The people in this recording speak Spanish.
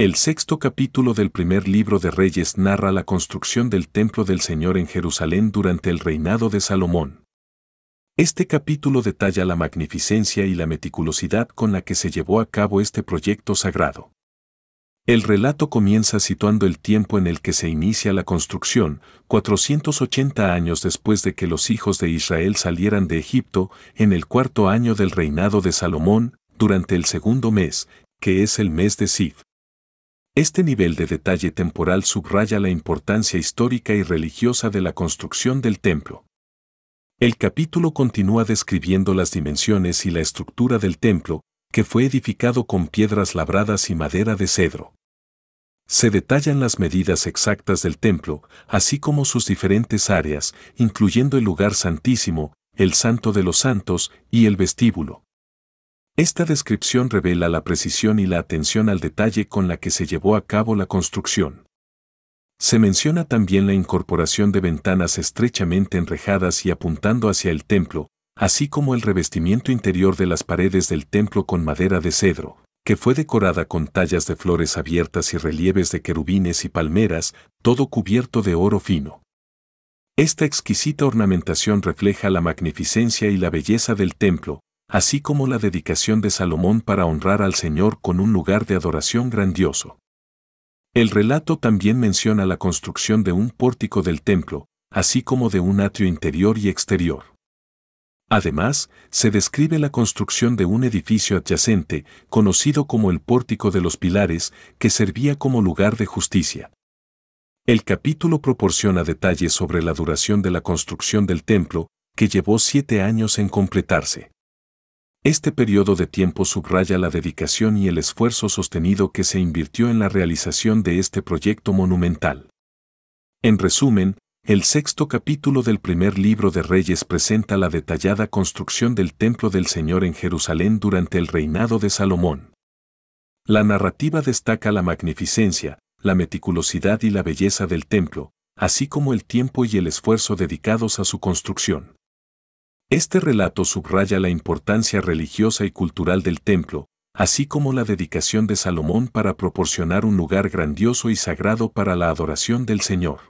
El sexto capítulo del primer libro de Reyes narra la construcción del templo del Señor en Jerusalén durante el reinado de Salomón. Este capítulo detalla la magnificencia y la meticulosidad con la que se llevó a cabo este proyecto sagrado. El relato comienza situando el tiempo en el que se inicia la construcción, 480 años después de que los hijos de Israel salieran de Egipto, en el cuarto año del reinado de Salomón, durante el segundo mes, que es el mes de Sif. Este nivel de detalle temporal subraya la importancia histórica y religiosa de la construcción del templo. El capítulo continúa describiendo las dimensiones y la estructura del templo, que fue edificado con piedras labradas y madera de cedro. Se detallan las medidas exactas del templo, así como sus diferentes áreas, incluyendo el lugar santísimo, el santo de los santos y el vestíbulo. Esta descripción revela la precisión y la atención al detalle con la que se llevó a cabo la construcción. Se menciona también la incorporación de ventanas estrechamente enrejadas y apuntando hacia el templo, así como el revestimiento interior de las paredes del templo con madera de cedro, que fue decorada con tallas de flores abiertas y relieves de querubines y palmeras, todo cubierto de oro fino. Esta exquisita ornamentación refleja la magnificencia y la belleza del templo, así como la dedicación de Salomón para honrar al Señor con un lugar de adoración grandioso. El relato también menciona la construcción de un pórtico del templo, así como de un atrio interior y exterior. Además, se describe la construcción de un edificio adyacente, conocido como el Pórtico de los Pilares, que servía como lugar de justicia. El capítulo proporciona detalles sobre la duración de la construcción del templo, que llevó siete años en completarse. Este periodo de tiempo subraya la dedicación y el esfuerzo sostenido que se invirtió en la realización de este proyecto monumental. En resumen, el sexto capítulo del primer libro de Reyes presenta la detallada construcción del templo del Señor en Jerusalén durante el reinado de Salomón. La narrativa destaca la magnificencia, la meticulosidad y la belleza del templo, así como el tiempo y el esfuerzo dedicados a su construcción. Este relato subraya la importancia religiosa y cultural del templo, así como la dedicación de Salomón para proporcionar un lugar grandioso y sagrado para la adoración del Señor.